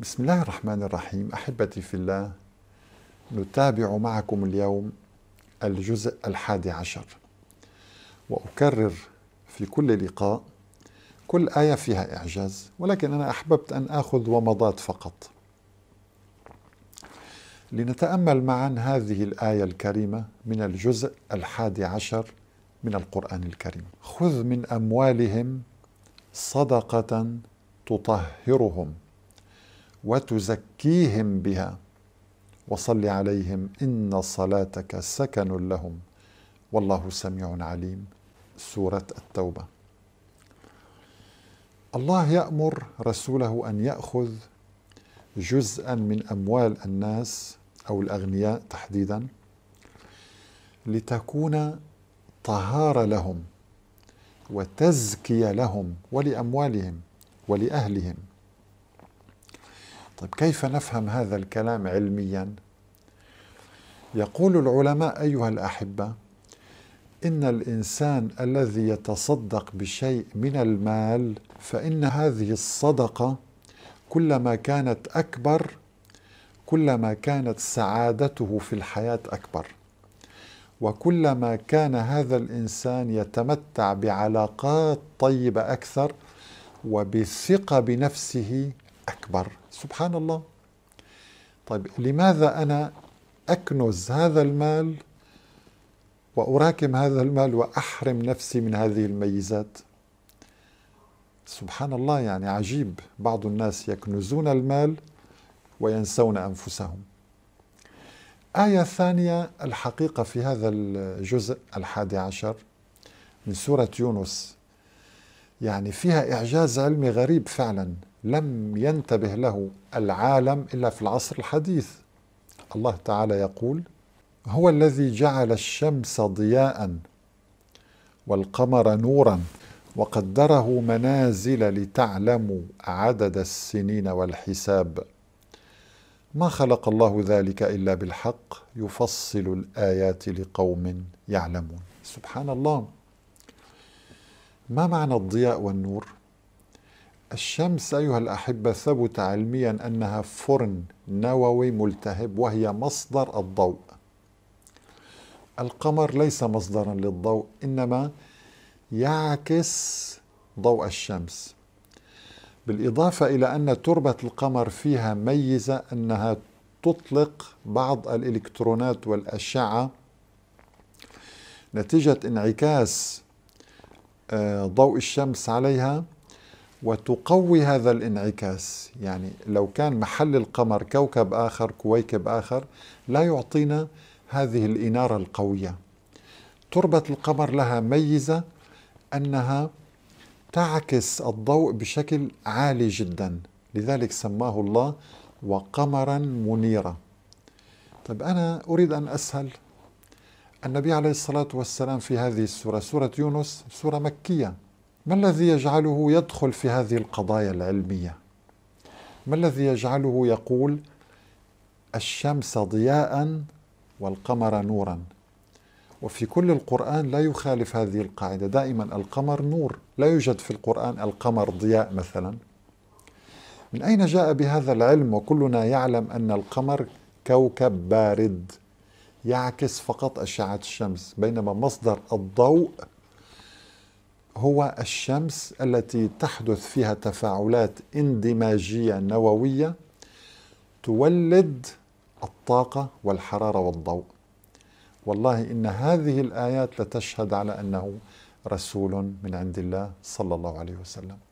بسم الله الرحمن الرحيم احبتي في الله نتابع معكم اليوم الجزء الحادي عشر واكرر في كل لقاء كل ايه فيها اعجاز ولكن انا احببت ان اخذ ومضات فقط لنتامل معا هذه الايه الكريمه من الجزء الحادي عشر من القران الكريم خذ من اموالهم صدقه تطهرهم وتزكيهم بها وصل عليهم إن صلاتك سكن لهم والله سميع عليم سورة التوبة الله يأمر رسوله أن يأخذ جزءا من أموال الناس أو الأغنياء تحديدا لتكون طهارة لهم وتزكية لهم ولأموالهم ولأهلهم طيب كيف نفهم هذا الكلام علميا يقول العلماء ايها الاحبه ان الانسان الذي يتصدق بشيء من المال فان هذه الصدقه كلما كانت اكبر كلما كانت سعادته في الحياه اكبر وكلما كان هذا الانسان يتمتع بعلاقات طيبه اكثر وبثقه بنفسه أكبر سبحان الله طيب لماذا أنا أكنز هذا المال وأراكم هذا المال وأحرم نفسي من هذه الميزات سبحان الله يعني عجيب بعض الناس يكنزون المال وينسون أنفسهم آية ثانية الحقيقة في هذا الجزء الحادي عشر من سورة يونس يعني فيها إعجاز علمي غريب فعلا لم ينتبه له العالم الا في العصر الحديث الله تعالى يقول هو الذي جعل الشمس ضياء والقمر نورا وقدره منازل لتعلموا عدد السنين والحساب ما خلق الله ذلك الا بالحق يفصل الايات لقوم يعلمون سبحان الله ما معنى الضياء والنور الشمس أيها الأحبة ثبت علميا أنها فرن نووي ملتهب وهي مصدر الضوء القمر ليس مصدرا للضوء إنما يعكس ضوء الشمس بالإضافة إلى أن تربة القمر فيها ميزة أنها تطلق بعض الإلكترونات والأشعة نتيجة انعكاس آه، ضوء الشمس عليها وتقوي هذا الانعكاس يعني لو كان محل القمر كوكب آخر كويكب آخر لا يعطينا هذه الإنارة القوية تربة القمر لها ميزة أنها تعكس الضوء بشكل عالي جدا لذلك سماه الله وقمرا منيرا طيب أنا أريد أن أسهل النبي عليه الصلاة والسلام في هذه السورة سورة يونس سورة مكية ما الذي يجعله يدخل في هذه القضايا العلميه ما الذي يجعله يقول الشمس ضياء والقمر نورا وفي كل القرآن لا يخالف هذه القاعدة دائما القمر نور لا يوجد في القرآن القمر ضياء مثلا من أين جاء بهذا العلم وكلنا يعلم أن القمر كوكب بارد يعكس فقط أشعة الشمس بينما مصدر الضوء هو الشمس التي تحدث فيها تفاعلات اندماجيه نوويه تولد الطاقه والحراره والضوء والله ان هذه الايات لتشهد على انه رسول من عند الله صلى الله عليه وسلم